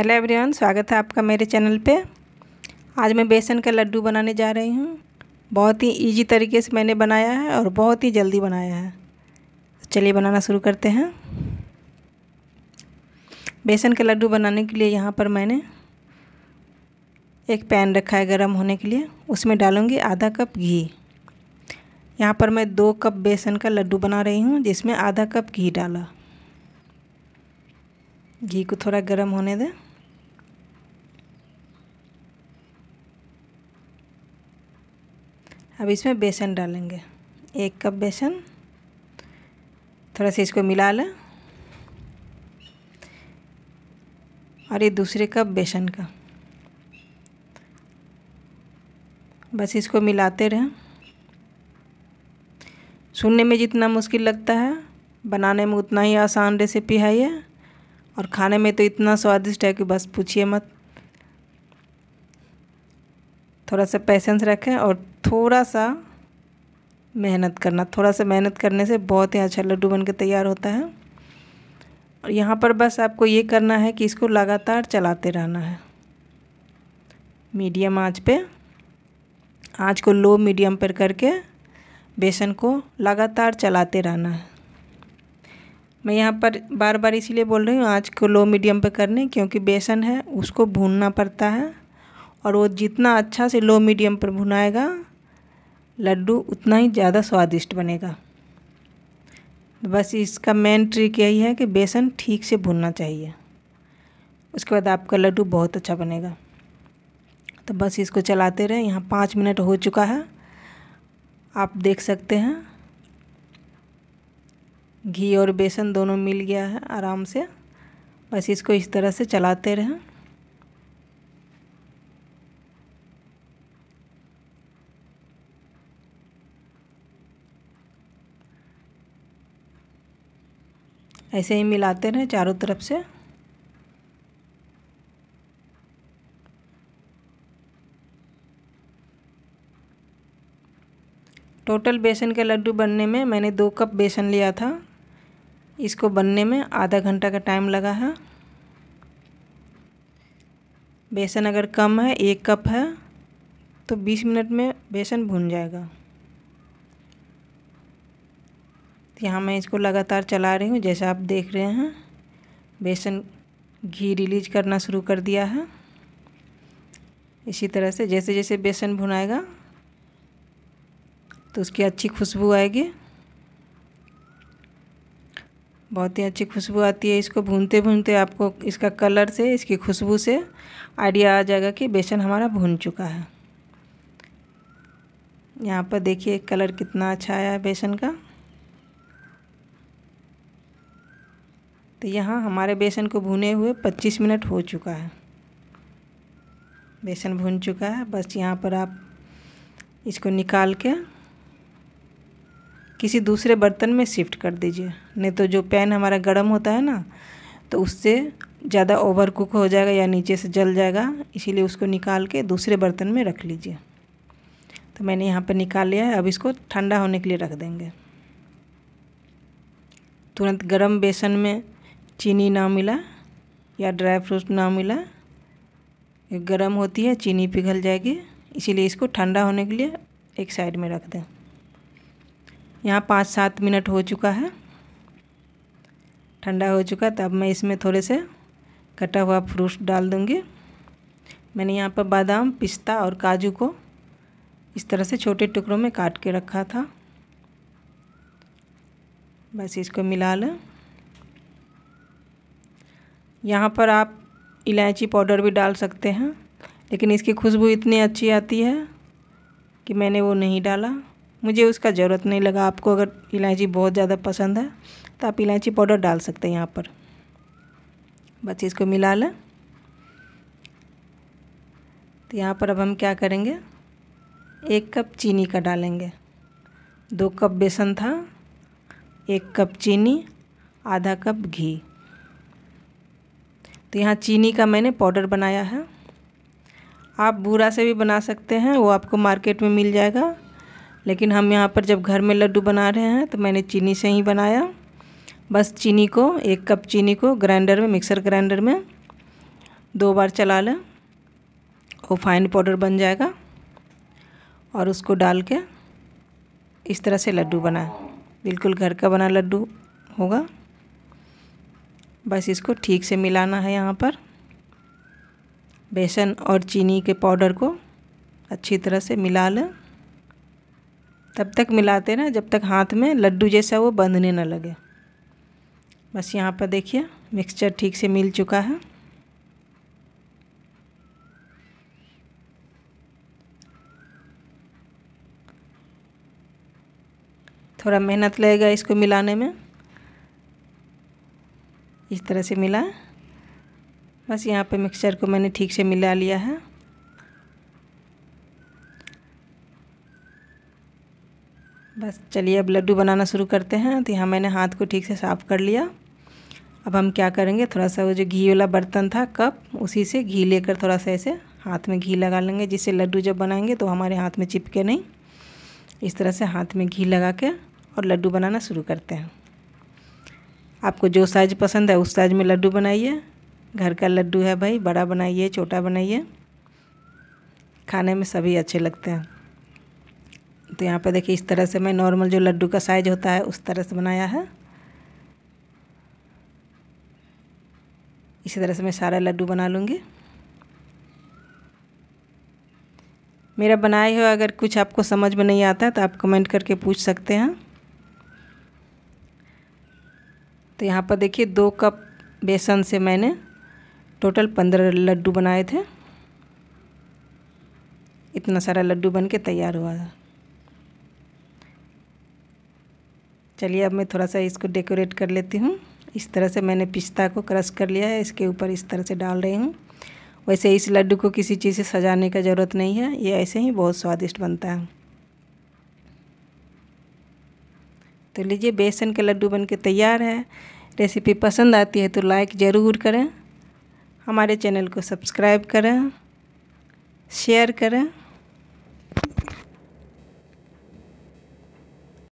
hello everyone स्वागत है आपका मेरे चैनल पे आज मैं बेसन का लड्डू बनाने जा रही हूँ बहुत ही इजी तरीके से मैंने बनाया है और बहुत ही जल्दी बनाया है चलिए बनाना शुरू करते हैं बेसन का लड्डू बनाने के लिए यहाँ पर मैंने एक पैन रखा है गर्म होने के लिए उसमें डालूँगी आधा कप घी यहाँ पर मैं दो कप बेसन का लड्डू बना रही हूँ जिसमें आधा कप घी डाला घी को थोड़ा गर्म होने दें इसमें बेसन डालेंगे एक कप बेसन थोड़ा सा इसको मिला लें और ये दूसरे कप बेसन का बस इसको मिलाते रहें सुनने में जितना मुश्किल लगता है बनाने में उतना ही आसान रेसिपी है ये और खाने में तो इतना स्वादिष्ट है कि बस पूछिए मत थोड़ा सा पैसेंस रखें और थोड़ा सा मेहनत करना थोड़ा सा मेहनत करने से बहुत ही अच्छा लड्डू बन के तैयार होता है और यहाँ पर बस आपको ये करना है कि इसको लगातार चलाते रहना है मीडियम आंच पे आंच को लो मीडियम पर करके बेसन को लगातार चलाते रहना है मैं यहाँ पर बार बार इसीलिए बोल रही हूँ आँच को लो मीडियम पर करने क्योंकि बेसन है उसको भूनना पड़ता है और वो जितना अच्छा से लो मीडियम पर भुनाएगा लड्डू उतना ही ज़्यादा स्वादिष्ट बनेगा बस इसका मेन ट्रिक यही है कि बेसन ठीक से भुनना चाहिए उसके बाद आपका लड्डू बहुत अच्छा बनेगा तो बस इसको चलाते रहें यहाँ पाँच मिनट हो चुका है आप देख सकते हैं घी और बेसन दोनों मिल गया है आराम से बस इसको इस तरह से चलाते रहें ऐसे ही मिलाते रहें चारों तरफ से टोटल बेसन के लड्डू बनने में मैंने दो कप बेसन लिया था इसको बनने में आधा घंटा का टाइम लगा है बेसन अगर कम है एक कप है तो 20 मिनट में बेसन भुन जाएगा यहाँ मैं इसको लगातार चला रही हूँ जैसा आप देख रहे हैं बेसन घी रिलीज करना शुरू कर दिया है इसी तरह से जैसे जैसे बेसन भुनाएगा तो उसकी अच्छी खुशबू आएगी बहुत ही अच्छी खुशबू आती है इसको भूनते भूनते आपको इसका कलर से इसकी खुशबू से आइडिया आ जाएगा कि बेसन हमारा भून चुका है यहाँ पर देखिए कलर कितना अच्छा आया है बेसन का तो यहाँ हमारे बेसन को भुने हुए 25 मिनट हो चुका है बेसन भुन चुका है बस यहाँ पर आप इसको निकाल के किसी दूसरे बर्तन में शिफ्ट कर दीजिए नहीं तो जो पैन हमारा गर्म होता है ना तो उससे ज़्यादा ओवर कुक हो जाएगा या नीचे से जल जाएगा इसीलिए उसको निकाल के दूसरे बर्तन में रख लीजिए तो मैंने यहाँ पर निकाल लिया है अब इसको ठंडा होने के लिए रख देंगे तुरंत गर्म बेसन में चीनी ना मिला या ड्राई फ्रूट ना मिला गर्म होती है चीनी पिघल जाएगी इसीलिए इसको ठंडा होने के लिए एक साइड में रख दें यहाँ पाँच सात मिनट हो चुका है ठंडा हो चुका तब मैं इसमें थोड़े से कटा हुआ फ्रूट डाल दूँगी मैंने यहाँ पर बादाम पिस्ता और काजू को इस तरह से छोटे टुकड़ों में काट के रखा था बस इसको मिला लें यहाँ पर आप इलायची पाउडर भी डाल सकते हैं लेकिन इसकी खुशबू इतनी अच्छी आती है कि मैंने वो नहीं डाला मुझे उसका ज़रूरत नहीं लगा आपको अगर इलायची बहुत ज़्यादा पसंद है तो आप इलायची पाउडर डाल सकते हैं यहाँ पर बस इसको मिला लें तो यहाँ पर अब हम क्या करेंगे एक कप चीनी का डालेंगे दो कप बेसन था एक कप चीनी आधा कप घी तो यहाँ चीनी का मैंने पाउडर बनाया है आप बूरा से भी बना सकते हैं वो आपको मार्केट में मिल जाएगा लेकिन हम यहाँ पर जब घर में लड्डू बना रहे हैं तो मैंने चीनी से ही बनाया बस चीनी को एक कप चीनी को ग्राइंडर में मिक्सर ग्राइंडर में दो बार चला लें वो फाइन पाउडर बन जाएगा और उसको डाल के इस तरह से लड्डू बनाएं बिल्कुल घर का बना लड्डू होगा बस इसको ठीक से मिलाना है यहाँ पर बेसन और चीनी के पाउडर को अच्छी तरह से मिला लें तब तक मिलाते ना जब तक हाथ में लड्डू जैसा वो बंधने ना लगे बस यहाँ पर देखिए मिक्सचर ठीक से मिल चुका है थोड़ा मेहनत लगेगा इसको मिलाने में इस तरह से मिला बस यहाँ पे मिक्सचर को मैंने ठीक से मिला लिया है बस चलिए अब लड्डू बनाना शुरू करते हैं तो यहाँ मैंने हाथ को ठीक से साफ़ कर लिया अब हम क्या करेंगे थोड़ा सा वो जो घी वाला बर्तन था कप उसी से घी लेकर थोड़ा सा ऐसे हाथ में घी लगा लेंगे जिससे लड्डू जब बनाएंगे तो हमारे हाथ में चिपके नहीं इस तरह से हाथ में घी लगा के और लड्डू बनाना शुरू करते हैं आपको जो साइज पसंद है उस साइज में लड्डू बनाइए घर का लड्डू है भाई बड़ा बनाइए छोटा बनाइए खाने में सभी अच्छे लगते हैं तो यहाँ पे देखिए इस तरह से मैं नॉर्मल जो लड्डू का साइज होता है उस तरह से बनाया है इसी तरह से मैं सारा लड्डू बना लूँगी मेरा बनाया हुआ अगर कुछ आपको समझ में नहीं आता है तो आप कमेंट करके पूछ सकते हैं तो यहाँ पर देखिए दो कप बेसन से मैंने टोटल पंद्रह लड्डू बनाए थे इतना सारा लड्डू बन के तैयार हुआ था चलिए अब मैं थोड़ा सा इसको डेकोरेट कर लेती हूँ इस तरह से मैंने पिस्ता को क्रश कर लिया है इसके ऊपर इस तरह से डाल रही हूँ वैसे इस लड्डू को किसी चीज़ से सजाने का ज़रूरत नहीं है ये ऐसे ही बहुत स्वादिष्ट बनता है तो लीजिए बेसन के लड्डू बन के तैयार है रेसिपी पसंद आती है तो लाइक ज़रूर करें हमारे चैनल को सब्सक्राइब करें शेयर करें